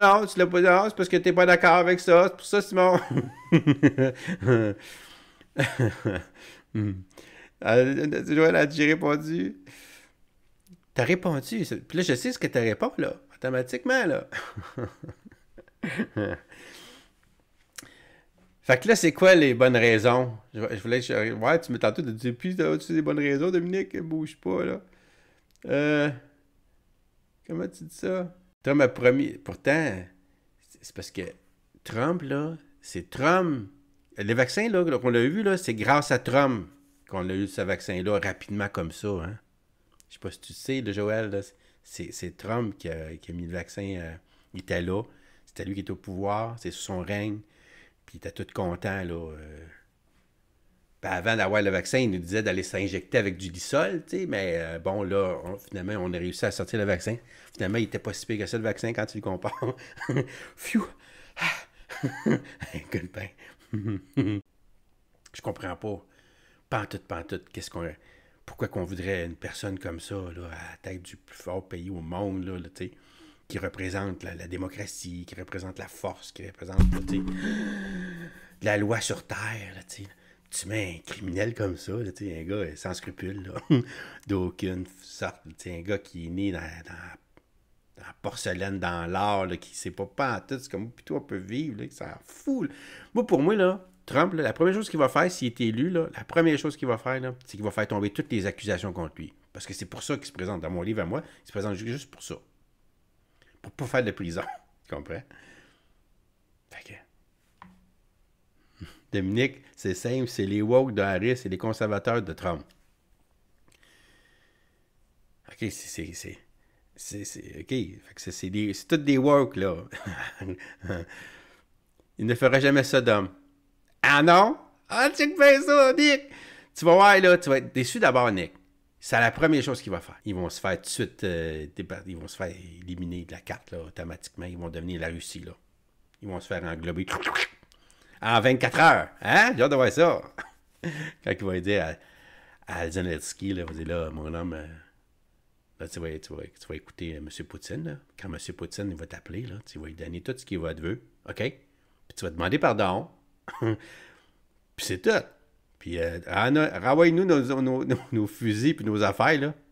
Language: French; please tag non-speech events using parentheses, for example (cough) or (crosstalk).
Non, tu l'as pas c'est parce que t'es pas d'accord avec ça, c'est pour ça, Simon. (laughs) Euh, tu dois là, j'ai répondu. T'as répondu. Puis là, je sais ce que t'as répondu, là, automatiquement, là. (laughs) Fait que là, c'est quoi les bonnes raisons? Je, voulais Ouais, tu me tout de dire, puis as-tu des bonnes raisons, Dominique? Bouge pas, là. Euh, comment tu dis ça? Trump a promis. Pourtant, c'est parce que Trump, là, c'est Trump. Les vaccins, là, qu'on a vu, là, c'est grâce à Trump qu'on a eu ce vaccin-là rapidement comme ça. Hein? Je sais pas si tu sais, de Joël, c'est Trump qui a, mis le vaccin. Euh, il était là. C'était lui qui était au pouvoir. C'est sous son règne. Puis il était tout content, là. Euh, ben, avant d'avoir le vaccin, il nous disait d'aller s'injecter avec du lysol, tu sais, mais euh, bon, là, finalement, on a réussi à sortir le vaccin. Finalement, il était pas si pire que ça, le vaccin, quand tu le compares. Que de pain! (laughs) Je comprends pas. Pantoute, pantoute, qu'est-ce qu'on... Pourquoi qu'on voudrait une personne comme ça, là, à la tête du plus fort pays au monde, là, tu sais, qui représente la, démocratie, qui représente la force, qui représente, tu sais, (gasps) la loi sur Terre, là, tu sais tu mets un criminel comme ça, là, un gars euh, sans scrupules, (laughs) d'aucune sorte, un gars qui est né dans, la porcelaine dans l'art, qui sait pas pas en tout c'est comme, toi, on peut vivre, ça foule. Là. Moi, pour moi, là, Trump, la première chose qu'il va faire, s'il est élu, là, la première chose qu'il va faire, c'est qu'il va faire tomber toutes les accusations contre lui. Parce que c'est pour ça qu'il se présente. Dans mon livre à moi, il se présente juste pour ça. Pour pas faire de prison. (laughs) Tu comprends? Fait Dominique, c'est simple, c'est les woke de Harris et les conservateurs de Trump. OK, c'est... C'est OK, c'est toutes des woke, là. (laughs) Il ne feraient jamais ça d'homme. Ah non? Ah, tu fais ça, Nick! Tu vas voir, là, tu vas être déçu d'abord, Nick. C'est la première chose qu'il va faire. Ils vont se faire tout de suite, euh, ils vont se faire éliminer de la carte, là, automatiquement. Ils vont devenir la Russie, là. Ils vont se faire englober en 24 heures. Hein? J'ai hâte de voir ça. (laughs) Quand il va dire à, Zelensky, là, il va dire là, mon homme, euh, là, tu, vas, tu, écouter euh, M. Poutine. Là. Quand M. Poutine il va t'appeler, là, tu vas lui donner tout ce qu'il va te veut. OK? Puis tu vas demander pardon. (laughs) puis c'est tout. Puis euh, renvoie-nous nos, nos, nos, nos, fusils puis nos affaires, là.